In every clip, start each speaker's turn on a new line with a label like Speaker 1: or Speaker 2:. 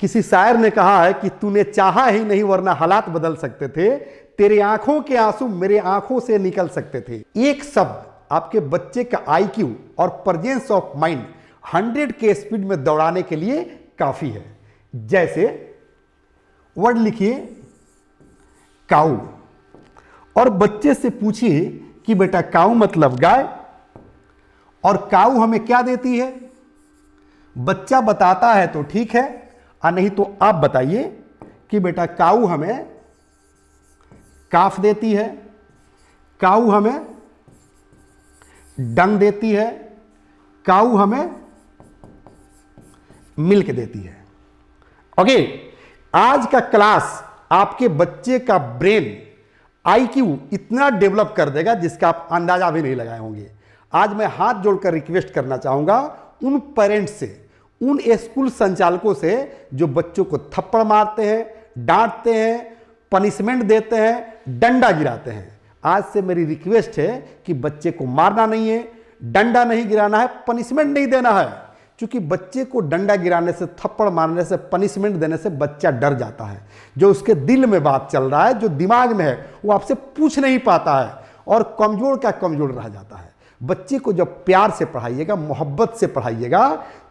Speaker 1: किसी शायर ने कहा है कि तूने चाहा ही नहीं वरना हालात बदल सकते थे तेरे आंखों के आंसू मेरे आंखों से निकल सकते थे एक शब्द आपके बच्चे का आईक्यू और प्रजेंस ऑफ माइंड हंड्रेड के स्पीड में दौड़ाने के लिए काफी है जैसे वर्ड लिखिए काऊ और बच्चे से पूछिए कि बेटा काऊ मतलब गाय और काऊ हमें क्या देती है बच्चा बताता है तो ठीक है हाँ नहीं तो आप बताइए कि बेटा काऊ हमें काफ देती है काऊ हमें डंग देती है काऊ हमें मिल्क देती है ओके आज का क्लास आपके बच्चे का ब्रेन आईक्यू इतना डेवलप कर देगा जिसका आप अंदाजा भी नहीं लगाए होंगे आज मैं हाथ जोड़कर रिक्वेस्ट करना चाहूंगा उन पेरेंट्स से उन स्कूल संचालकों से जो बच्चों को थप्पड़ मारते हैं डांटते हैं पनिशमेंट देते हैं डंडा गिराते हैं आज से मेरी रिक्वेस्ट है कि बच्चे को मारना नहीं है डंडा नहीं गिराना है पनिशमेंट नहीं देना है क्योंकि बच्चे को डंडा गिराने से थप्पड़ मारने से पनिशमेंट देने से बच्चा डर जाता है जो उसके दिल में बात चल रहा है जो दिमाग में है वो आपसे पूछ नहीं पाता है और कमज़ोर क्या कमज़ोर रह जाता है बच्चे को जब प्यार से पढ़ाइएगा मोहब्बत से पढ़ाइएगा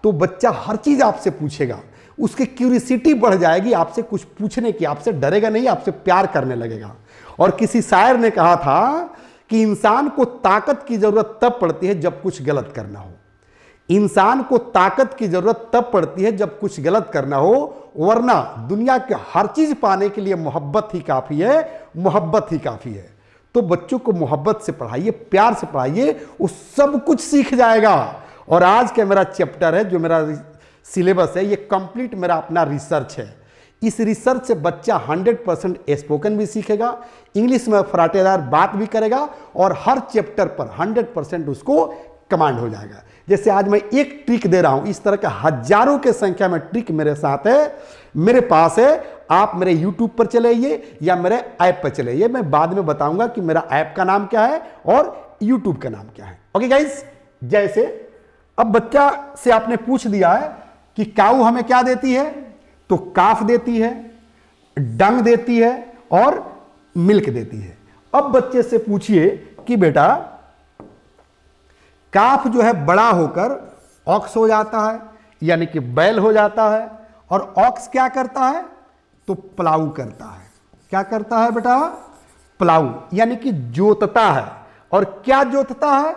Speaker 1: तो बच्चा हर चीज़ आपसे पूछेगा उसकी क्यूरिसिटी बढ़ जाएगी आपसे कुछ पूछने की आपसे डरेगा नहीं आपसे प्यार करने लगेगा और किसी शायर ने कहा था कि इंसान को ताकत की ज़रूरत तब पड़ती है जब कुछ गलत करना हो इंसान को ताकत की ज़रूरत तब पड़ती है जब कुछ गलत करना हो वरना दुनिया के हर चीज़ पाने के लिए मोहब्बत ही काफ़ी है मोहब्बत ही काफ़ी है तो बच्चों को मोहब्बत से पढ़ाइए प्यार से पढ़ाइए वो सब कुछ सीख जाएगा और आज का मेरा चैप्टर है जो मेरा सिलेबस है ये कंप्लीट मेरा अपना रिसर्च है इस रिसर्च से बच्चा 100 परसेंट स्पोकन भी सीखेगा इंग्लिश में फराटेदार बात भी करेगा और हर चैप्टर पर 100 परसेंट उसको कमांड हो जाएगा जैसे आज मैं एक ट्रिक दे रहा हूं इस तरह के हजारों के संख्या में ट्रिक मेरे साथ है मेरे पास है आप मेरे यूट्यूब पर चले आइए या मेरे ऐप पर चले आइए मैं बाद में बताऊंगा कि मेरा ऐप का नाम क्या है और यूट्यूब का नाम क्या है ओके गाइज जैसे अब बच्चा से आपने पूछ दिया है कि काऊ हमें क्या देती है तो काफ देती है डंग देती है और मिल्क देती है अब बच्चे से पूछिए कि बेटा काफ जो है बड़ा होकर ऑक्स हो जाता है यानी कि बैल हो जाता है और ऑक्स क्या करता है तो प्लाऊ करता है क्या करता है बेटा प्लाऊ यानी कि जोतता है और क्या जोतता है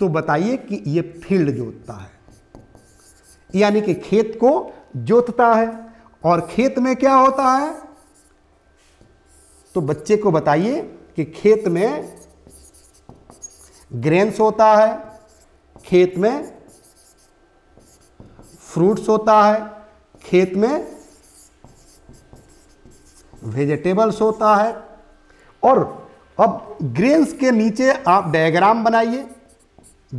Speaker 1: तो बताइए कि ये फील्ड जोतता है यानी कि खेत को जोतता है और खेत में क्या होता है तो बच्चे को बताइए कि खेत में ग्रेन्स होता है खेत में फ्रूट्स होता है खेत में वेजिटेबल्स होता है और अब ग्रेन्स के नीचे आप डायग्राम बनाइए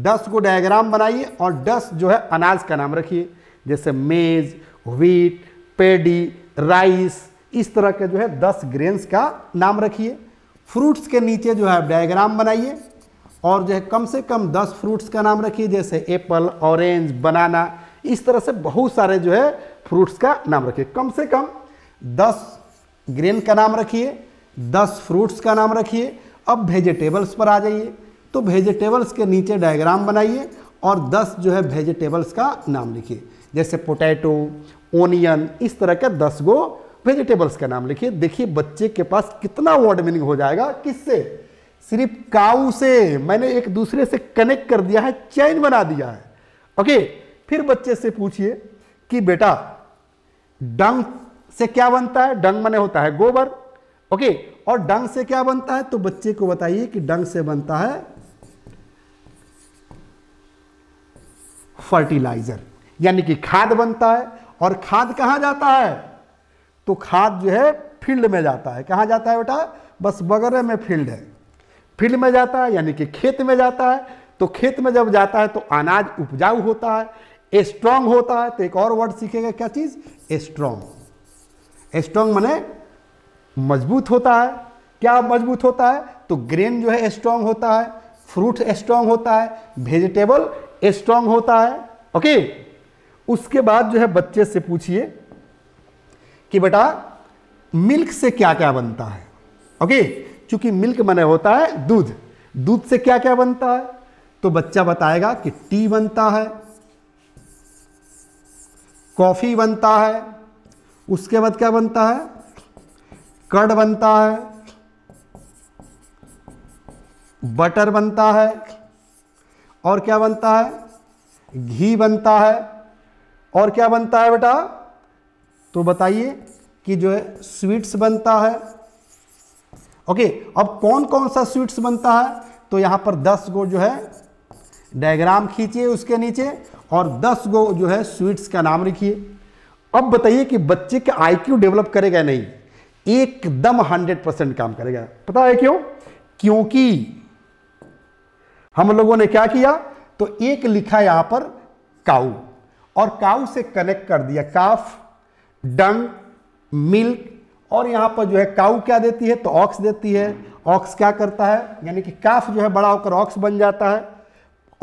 Speaker 1: दस को डायग्राम बनाइए और दस जो है अनाज का नाम रखिए जैसे मेज व्हीट पेडी राइस इस तरह के जो है दस ग्रेन्स का नाम रखिए फ्रूट्स के नीचे जो है डायग्राम बनाइए और जो है कम से कम दस फ्रूट्स का नाम रखिए जैसे एप्पल ऑरेंज बनाना इस तरह से बहुत सारे जो है फ्रूट्स का नाम रखिए कम से कम दस ग्रेन का नाम रखिए दस फ्रूट्स का नाम रखिए अब वेजिटेबल्स पर आ जाइए तो वेजिटेबल्स के नीचे डायग्राम बनाइए और दस जो है वेजिटेबल्स का नाम लिखिए जैसे पोटैटो ओनियन इस तरह के दस गो वेजिटेबल्स का नाम लिखिए देखिए बच्चे के पास कितना वर्ड मीनिंग हो जाएगा किससे सिर्फ काउ से मैंने एक दूसरे से कनेक्ट कर दिया है चैन बना दिया है ओके फिर बच्चे से पूछिए कि बेटा डंक से क्या बनता है डंग मने होता है गोबर ओके और डंग से क्या बनता है तो बच्चे को बताइए कि डंग से बनता है फर्टिलाइजर यानी कि खाद बनता है और खाद कहां जाता है तो खाद जो है फील्ड में जाता है कहां जाता है बेटा बस बगरे में फील्ड है फील्ड में जाता है यानी कि खेत में जाता है तो खेत में जब जाता है तो अनाज उपजाऊ होता है स्ट्रांग होता है तो एक और वर्ड सीखेगा क्या चीज़ स्ट्रांग स्ट्रांग माने मजबूत होता है क्या मजबूत होता है तो ग्रेन जो है स्ट्रांग होता है फ्रूट स्ट्रांग होता है वेजिटेबल स्ट्रांग होता है ओके उसके बाद जो है बच्चे से पूछिए कि बेटा मिल्क से क्या क्या बनता है ओके क्योंकि मिल्क मने होता है दूध दूध से क्या क्या बनता है तो बच्चा बताएगा कि टी बनता है कॉफ़ी बनता है उसके बाद क्या बनता है कड बनता है बटर बनता है और क्या बनता है घी बनता है और क्या बनता है बेटा तो बताइए कि जो है स्वीट्स बनता है ओके अब कौन कौन सा स्वीट्स बनता है तो यहां पर दस गो जो है डायग्राम खींचिए उसके नीचे और दस गो जो है स्वीट्स का नाम लिखिए अब बताइए कि बच्चे के आईक्यू डेवलप करेगा नहीं एकदम हंड्रेड परसेंट काम करेगा पता है क्यों क्योंकि हम लोगों ने क्या किया तो एक लिखा यहां पर काउ और काउ से कनेक्ट कर दिया काफ डंग मिल्क और यहां पर जो है काउ क्या देती है तो ऑक्स देती है ऑक्स क्या करता है यानी कि काफ जो है बड़ा होकर ऑक्स बन जाता है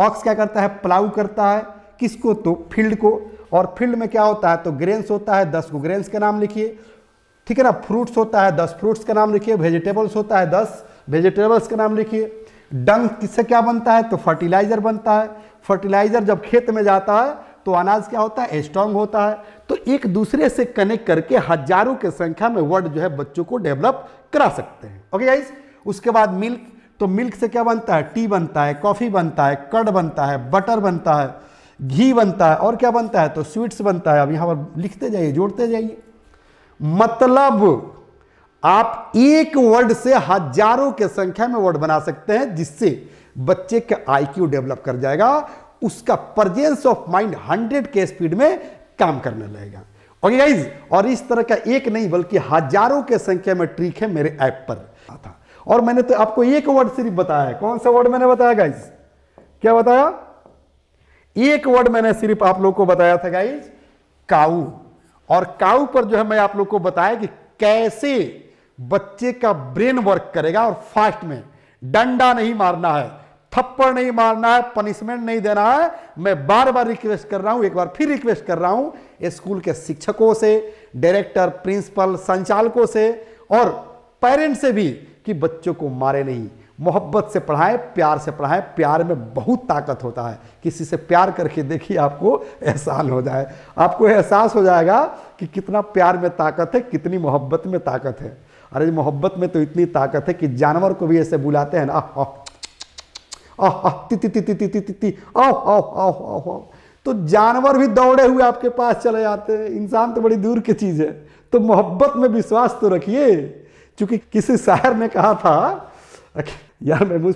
Speaker 1: ऑक्स क्या करता है प्लाउ करता है किसको तो फील्ड को और फील्ड में क्या होता है तो ग्रेन्स होता है दस को ग्रेन्स के नाम लिखिए ठीक है ना फ्रूट्स होता है दस फ्रूट्स का नाम लिखिए वेजिटेबल्स होता है दस वेजिटेबल्स का नाम लिखिए डंग किससे क्या बनता है तो फर्टिलाइजर बनता है फर्टिलाइजर जब खेत में जाता है तो अनाज क्या होता है स्ट्रांग होता है तो एक दूसरे से कनेक्ट करके हजारों के संख्या में वर्ड जो है बच्चों को डेवलप करा सकते हैं ओके गाइस उसके बाद मिल्क तो मिल्क से क्या बनता है टी बनता है कॉफ़ी बनता है कर्ड बनता है बटर बनता है घी बनता है और क्या बनता है तो स्वीट्स बनता है अब यहां पर लिखते जाइए जोड़ते जाइए मतलब आप एक वर्ड से हजारों के संख्या में वर्ड बना सकते हैं जिससे बच्चे का आईक्यू डेवलप कर जाएगा उसका प्रजेंस ऑफ माइंड हंड्रेड के स्पीड में काम करने लगेगा ओके गाइज और इस तरह का एक नहीं बल्कि हजारों के संख्या में ट्रिक है मेरे ऐप पर था और मैंने तो आपको एक वर्ड सिर्फ बताया कौन सा वर्ड मैंने बताया गाइज क्या बताया एक वर्ड मैंने सिर्फ आप लोग को बताया था गाइज काऊ और काऊ पर जो है मैं आप लोग को बताया कि कैसे बच्चे का ब्रेन वर्क करेगा और फास्ट में डंडा नहीं मारना है थप्पड़ नहीं मारना है पनिशमेंट नहीं देना है मैं बार बार रिक्वेस्ट कर रहा हूं एक बार फिर रिक्वेस्ट कर रहा हूं स्कूल के शिक्षकों से डायरेक्टर प्रिंसिपल संचालकों से और पेरेंट्स से भी कि बच्चों को मारे नहीं मोहब्बत से पढ़ाएं प्यार से पढ़ाएं प्यार में बहुत ताकत होता है किसी से प्यार करके देखिए आपको एहसास हो जाए आपको एहसास हो जाएगा कि कितना प्यार में ताकत है कितनी मोहब्बत में ताकत है अरे मोहब्बत में तो इतनी ताकत है कि जानवर को भी ऐसे बुलाते हैं ना आह ती ती ती ती ती ती ती ती तो जानवर भी दौड़े हुए आपके पास चले जाते हैं इंसान तो बड़ी दूर की चीज़ है तो मोहब्बत में विश्वास तो रखिए क्योंकि किसी शायर ने कहा था यार मैं मुझ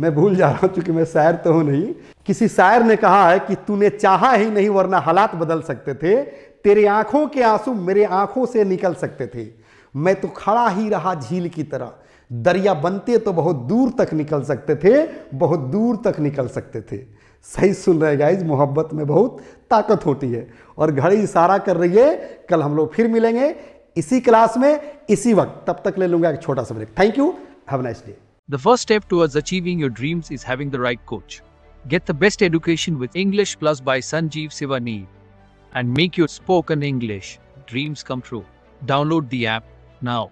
Speaker 1: मैं भूल जा रहा हूँ चूंकि मैं शायर तो हूँ नहीं किसी शायर ने कहा है कि तूने चाहा ही नहीं वरना हालात बदल सकते थे तेरे आंखों के आंसू मेरे आंखों से निकल सकते थे मैं तो खड़ा ही रहा झील की तरह दरिया बनते तो बहुत दूर तक निकल सकते थे बहुत दूर तक निकल सकते थे सही सुन रहे गाइज मोहब्बत में बहुत ताकत होती है और घड़ी इशारा कर रही है कल हम लोग फिर मिलेंगे इसी क्लास में इसी वक्त तब तक ले लूँगा एक छोटा सा break thank you have nice day The first step towards achieving your dreams is having the right coach. Get the best education with English Plus by Sanjeev Sivani and make your spoken English dreams come true. Download the app now.